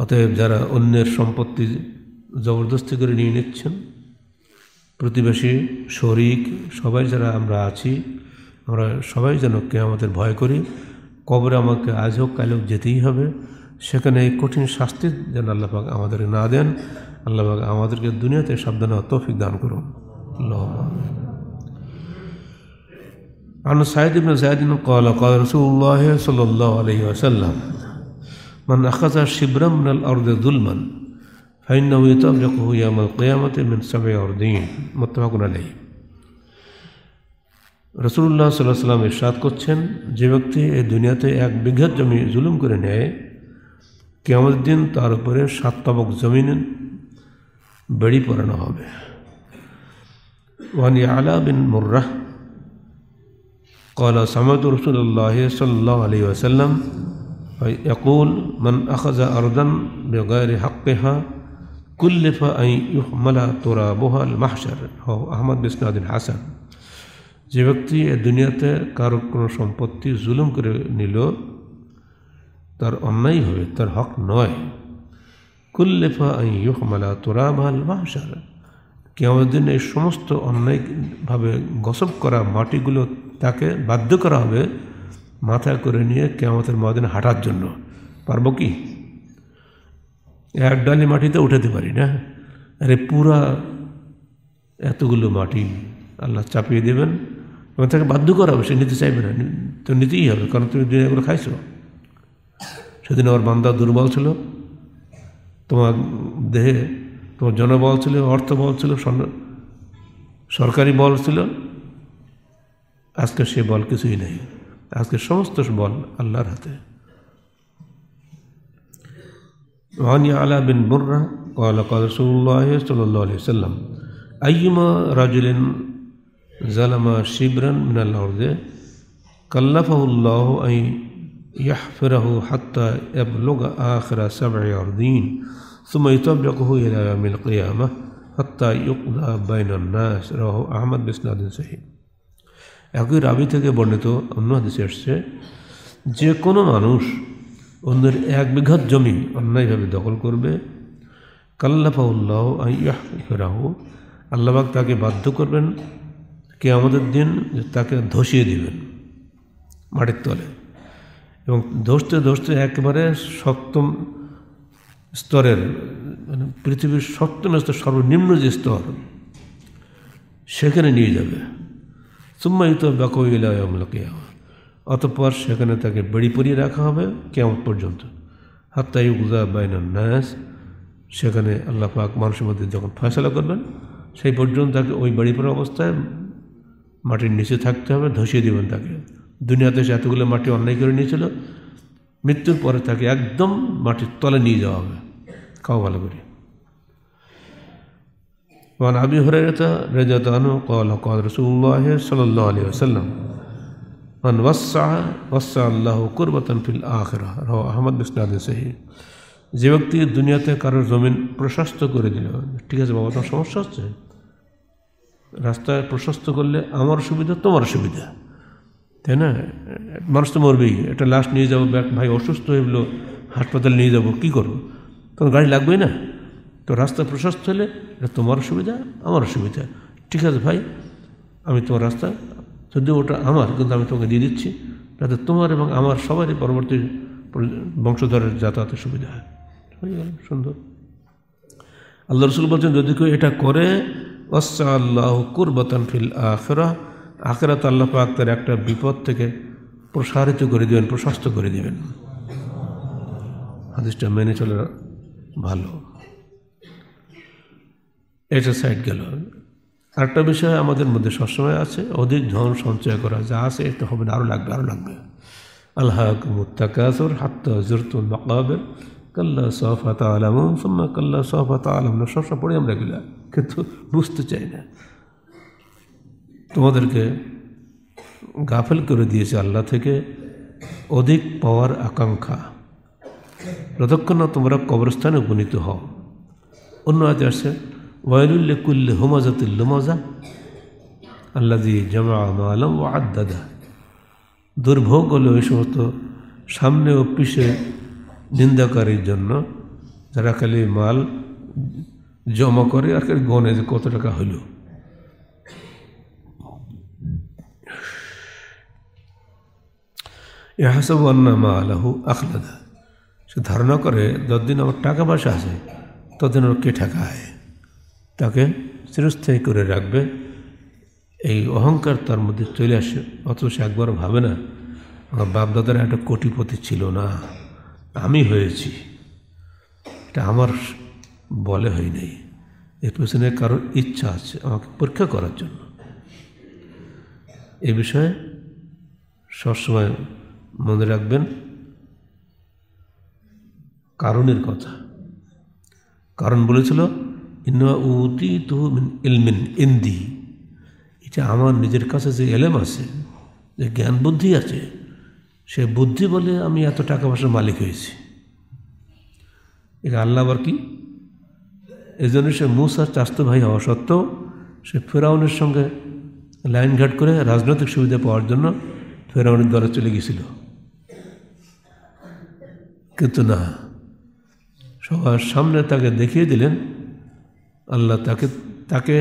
অতএব যারা অন্যের সম্পত্তি জবরদস্তি করে নিয়ে নিচ্ছেন প্রতিবেশী শরিক সবাই যারা আমরা আছি আমরা সবাই যেন কে আমাদের ভয় করি কবরে আমাকে আজ হোক কাল হোক যেতেই হবে সেখানে এই কঠিন শাস্তি যেন আল্লাপাক আমাদেরকে না দেন আল্লাপাক আমাদেরকে দুনিয়াতে সাবধানে তৌফিক দান করুন আল্লাহ সাইদিন سعيد بن زيد রসুল্লাহ সাল্লাম من اخذ شبرا من الارض ظلما فانه يطلقه يوم القيامه من سبع اردين متفق عليه رسول اللہ صلی اللہ علیہ وسلم ارشاد করছেন যে ব্যক্তি এই দুনিয়াতে এক বিঘাত জমি জুলুম করে নেয় কিয়ামত দিন তার উপরে সাত তবক জমিন বেড়ি পড়ানো হবে ওয়ান يعلى بن মুরাহ قال سمعت رسول الله صلى الله عليه وسلم يقول من أخذ أرضا بغير حقها كلف أن يحمل ترابها المحشر هو أحمد بسناد الحسن যে ব্যক্তি এ দুনিয়াতে কারো কোনো সম্পত্তি জুলুম করে নিল তার অন্যায় হবে তার হক নয় কুল্লেফা ইহমালা তোরাভাল মাহসার কেমন দিন এই সমস্ত অন্যায়ভাবে গসব করা মাটিগুলো তাকে বাধ্য করা হবে মাথা করে নিয়ে কেমতের মদিন হাঁটার জন্য পারবো কি এক ডালি মাটিতে উঠাতে পারি না আরে পুরা এতগুলো মাটি আল্লাহ চাপিয়ে দেবেন এবং তাকে বাধ্য হবে সে নিতে চাইবে না তো নিতেই হবে কারণ তুমি দুনিয়াগুলো খাইছো সেদিন আমার বান্দা দুর্বল ছিল তোমার দেহে তোমার জনবল ছিল অর্থ বল ছিল সরকারি বল ছিল আজকে সে বল কিছুই নেই আজকে সমস্ত বল আল্লাহর হাতে وعن يعلى بن بره قال قال رسول الله صلى الله عليه وسلم أيما رجل ظلم شبرا من الأرض كلفه الله أن يحفره حتى يبلغ آخر سبع أرضين ثم يطبقه إلى يوم القيامة حتى يقضى بين الناس رواه أحمد بسناد صحيح একই রাবি থেকে বর্ণিত অন্য হাদিসে এসছে যে কোনো মানুষ অন্যের এক বিঘাত জমি অন্যায়ভাবে দখল করবে কাল্লাফাউল্লাহ আইয়াহ আল্লাহবাক তাকে বাধ্য করবেন কে আমাদের দিন তাকে ধসিয়ে দিবেন মাটির তলে এবং ধসতে ধসতে একেবারে সপ্তম স্তরের মানে পৃথিবীর সপ্তম স্তর সর্বনিম্ন যে স্তর সেখানে নিয়ে যাবে সুম্মাই তো বাকইলায়মলকে অতঃপর সেখানে তাকে বেড়ি পরিয়ে রাখা হবে কেমন পর্যন্ত হাত্তাই উজা বাইনান ন্যাস সেখানে আল্লাহ পাক মানুষের মধ্যে যখন ফয়সলা করবেন সেই পর্যন্ত তাকে ওই বাড়ি পড়া অবস্থায় মাটির নিচে থাকতে হবে ধসিয়ে দেবেন তাকে দুনিয়াতে সে এতগুলো মাটি অন্যায় করে নিয়েছিল মৃত্যুর পরে তাকে একদম মাটির তলে নিয়ে যাওয়া হবে খাওয়া ভালো করে وعن أبي هريرة رضي الله عنه قال قال رسول الله صلى الله عليه وسلم من وسع وسع الله قربة في الآخرة رواه أحمد بسناد صحيح যে ব্যক্তি দুনিয়াতে কারোর জমিন প্রশস্ত করে দিল ঠিক আছে বাবা তোমার সমস্যা হচ্ছে রাস্তায় প্রশস্ত করলে আমার সুবিধা তোমার সুবিধা তাই না মানুষ তো মরবেই একটা লাশ নিয়ে যাবো ভাই অসুস্থ হয়ে হাসপাতাল নিয়ে যাবো কী করবো তোমার গাড়ি লাগবেই না তো রাস্তা প্রশস্ত হলে এটা তোমার সুবিধা আমার সুবিধা ঠিক আছে ভাই আমি তোমার রাস্তা যদিও ওটা আমার কিন্তু আমি তোমাকে দিয়ে দিচ্ছি যাতে তোমার এবং আমার সবারই পরবর্তী বংশধরের যাতায়াতের সুবিধা হয় হয়ে গেল সুন্দর আল্লাহ রসুল বলছেন যদি কেউ এটা করে অসা আল্লাহ কুরবাতান ফিল আখরা আখরাত আল্লাহ পাক তার একটা বিপদ থেকে প্রসারিত করে দেবেন প্রশস্ত করে দেবেন হাদিসটা মেনে চলে ভালো এটা সাইড গেল আরেকটা বিষয় আমাদের মধ্যে সবসময় আছে অধিক ধন সঞ্চয় করা যা আছে এটা হবে না আরও লাগবে আরও লাগবে আল্লাহ মুতাকাসর হাত্তা জুরতুল মকাবের কাল্লা সফাত আলম সোম্মা কাল্লা সফাত আলম না সবসময় পড়ে আমরা এগুলো কিন্তু বুঝতে চাই না তোমাদেরকে গাফেল করে দিয়েছে আল্লাহ থেকে অধিক পাওয়ার আকাঙ্ক্ষা যতক্ষণ না তোমরা কবরস্থানে উপনীত হও অন্য আজ আসে ওয়াইলুল্লিকুল্ল মজা আল্লাদি জমা আলম ও আদাদা দুর্ভোগ হলো ওই সমস্ত সামনে ও পিছে নিন্দাকারীর জন্য যারা খালি মাল জমা করে আর গনে যে কত টাকা হইল এহাসব অন্না মা আলাহু আখলাদা সে ধারণা করে যতদিন আমার টাকা পয়সা আছে ততদিন ওর কে টাকা হয় তাকে চিরস্থায়ী করে রাখবে এই অহংকার তার মধ্যে চলে আসে অথচ সে একবার ভাবে না আমার বাপদাদারা একটা কোটিপতি ছিল না আমি হয়েছি এটা আমার বলে হয় নাই এর পেছনে কারোর ইচ্ছা আছে আমাকে পরীক্ষা করার জন্য এ বিষয়ে সবসময় মনে রাখবেন কারণের কথা কারণ বলেছিল ইন্দি এটা আমার নিজের কাছে যে এলেম আছে যে জ্ঞান বুদ্ধি আছে সে বুদ্ধি বলে আমি এত টাকা পয়সার মালিক হয়েছি এটা আল্লাহ আবার কি এজন্য সে মুসার চাস্ত ভাই হওয়া সত্ত্বেও সে ফেরাউনের সঙ্গে লাইনঘাট করে রাজনৈতিক সুবিধা পাওয়ার জন্য ফেরাউনের দ্বারা চলে গেছিল কিন্তু না সবার সামনে তাকে দেখিয়ে দিলেন আল্লাহ তাকে তাকে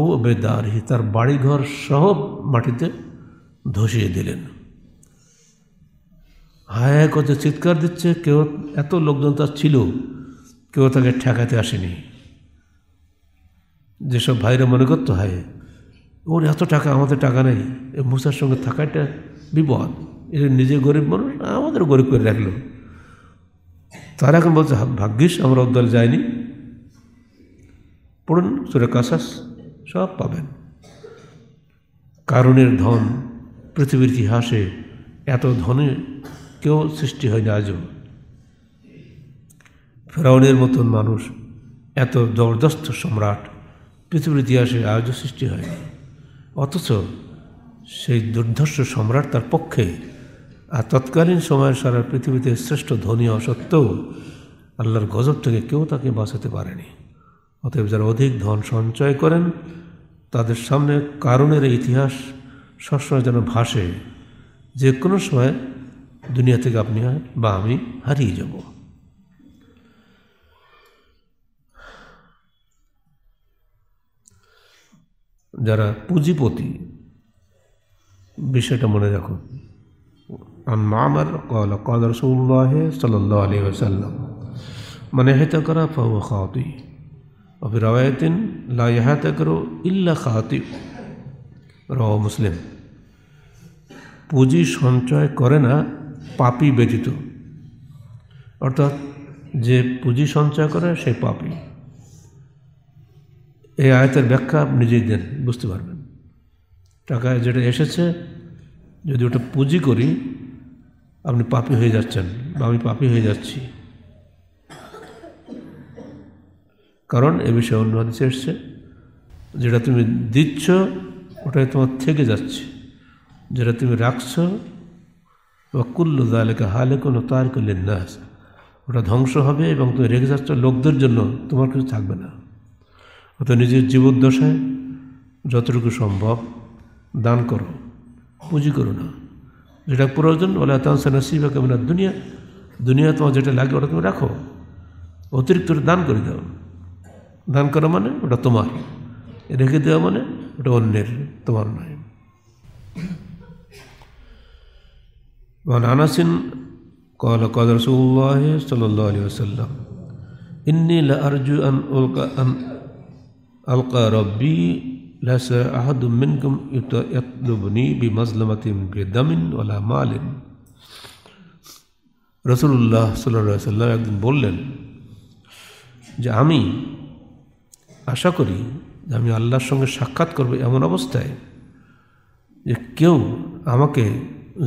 ও বেদারহি তার বাড়িঘর সহ মাটিতে ধসিয়ে দিলেন হায় হায় করতে চিৎকার দিচ্ছে কেউ এত লোকজন তার ছিল কেউ তাকে ঠেকাতে আসেনি যেসব ভাইরা মনে করতো হায় ওর এত টাকা আমাদের টাকা নেই এ মুসার সঙ্গে থাকাটা বিপদ এটা নিজে গরিব মানুষ আমাদের গরিব করে রাখলো তারা এখন বলছে ভাগ্যিস আমরা ওর যায়নি যাইনি পড়ুন সুরে কাসাস সব পাবেন কারণের ধন পৃথিবীর ইতিহাসে এত ধনে কেউ সৃষ্টি হয়নি আজও ফেরাউনের মতন মানুষ এত জবরদস্ত সম্রাট পৃথিবীর ইতিহাসে আজও সৃষ্টি হয়নি অথচ সেই দুর্ধর্ষ সম্রাট তার পক্ষে আর তৎকালীন সময়ের সারা পৃথিবীতে শ্রেষ্ঠ ধনী অসত্ত্বেও আল্লাহর গজব থেকে কেউ তাকে বাঁচাতে পারেনি অতএব যারা অধিক ধন সঞ্চয় করেন তাদের সামনে কারণের ইতিহাস সবসময় যেন ভাসে যে কোনো সময় দুনিয়া থেকে আপনি বা আমি হারিয়ে যাব যারা পুঁজিপতি বিষয়টা মনে রাখুন عن معمر قال قال رسول الله صلى الله عليه وسلم من और फिर रवायतिन लाहत करो ইল্লা খাতি রহ মুসলিম পুঁজি সঞ্চয় করে না পাপি ব্যতীত অর্থাৎ যে পুঁজি সঞ্চয় করে সে পাপি এই আয়তের ব্যাখ্যা আপনি নিজেই দেন বুঝতে পারবেন টাকায় যেটা এসেছে যদি ওটা পুঁজি করি আপনি পাপি হয়ে যাচ্ছেন বা আমি পাপি হয়ে যাচ্ছি কারণ এ বিষয়ে অন্য হাদিসে এসছে যেটা তুমি দিচ্ছ ওটাই তোমার থেকে যাচ্ছে যেটা তুমি রাখছ বা কুল্লো দালেকে হালে কোনো তার করলেন না ওটা ধ্বংস হবে এবং তুমি রেখে যাচ্ছ লোকদের জন্য তোমার কিছু থাকবে না অত নিজের জীবদ্দশায় যতটুকু সম্ভব দান করো পুঁজি করো না যেটা প্রয়োজন ওলা তাহসা নসিবা কেমন দুনিয়া দুনিয়া তোমার যেটা লাগে ওটা তুমি রাখো অতিরিক্ত দান করে দাও দান করা মানে ওটা তোমার রেখে দেওয়া মানে ওটা অন্যের তোমার নয় وعن أنس قال قال رسول الله صلى الله عليه وسلم إني لأرجو أن ألقى أن ألقى ربي ليس أحد منكم يطلبني بمظلمة بدم ولا مال রসুল্লাহ সাল্লা সাল্লাম একদিন বললেন যে আমি আশা করি আমি আল্লাহর সঙ্গে সাক্ষাৎ করব এমন অবস্থায় যে কেউ আমাকে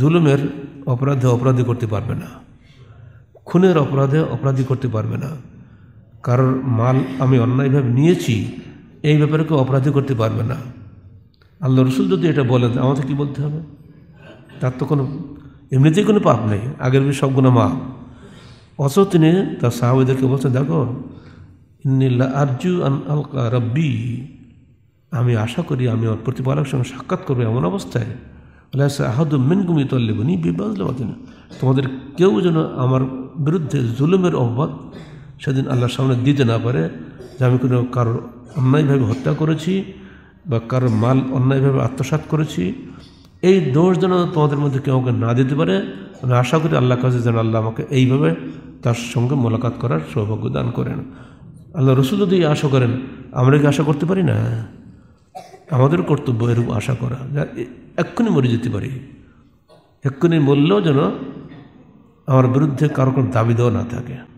জুলুমের অপরাধে অপরাধী করতে পারবে না খুনের অপরাধে অপরাধী করতে পারবে না কারোর মাল আমি অন্যায়ভাবে নিয়েছি এই ব্যাপারে কেউ অপরাধী করতে পারবে না আল্লাহ রসুল যদি এটা বলেন আমাকে কি বলতে হবে তার তো কোনো এমনিতেই কোনো পাপ নেই আগের বিষয় সবগুলো মা অথচ তিনি তার সাহাবিদেরকে বলছেন দেখো ইন্নিল্লা আরজু আন আলকা রব্বি আমি আশা করি আমি আমার প্রতিপালক সঙ্গে সাক্ষাৎ করবো এমন অবস্থায় আহাদু মিনগুমি তল্লেবনি না তোমাদের কেউ যেন আমার বিরুদ্ধে জুলুমের অবাদ সেদিন আল্লাহর সামনে দিতে না পারে যে আমি কোনো কারোর অন্যায়ভাবে হত্যা করেছি বা কারোর মাল অন্যায়ভাবে আত্মসাত করেছি এই দোষ যেন তোমাদের মধ্যে কেউ আমাকে না দিতে পারে আমি আশা করি আল্লাহ কাছে যেন আল্লাহ আমাকে এইভাবে তার সঙ্গে মোলাকাত করার সৌভাগ্য দান করেন আল্লাহ রসুল যদি আশা করেন আমরা কি আশা করতে পারি না আমাদের কর্তব্য এরকম আশা করা যা এক্ষুনি মরে যেতে পারি এক্ষুনি মরলেও যেন আমার বিরুদ্ধে কারো কোনো দাবি দেওয়া না থাকে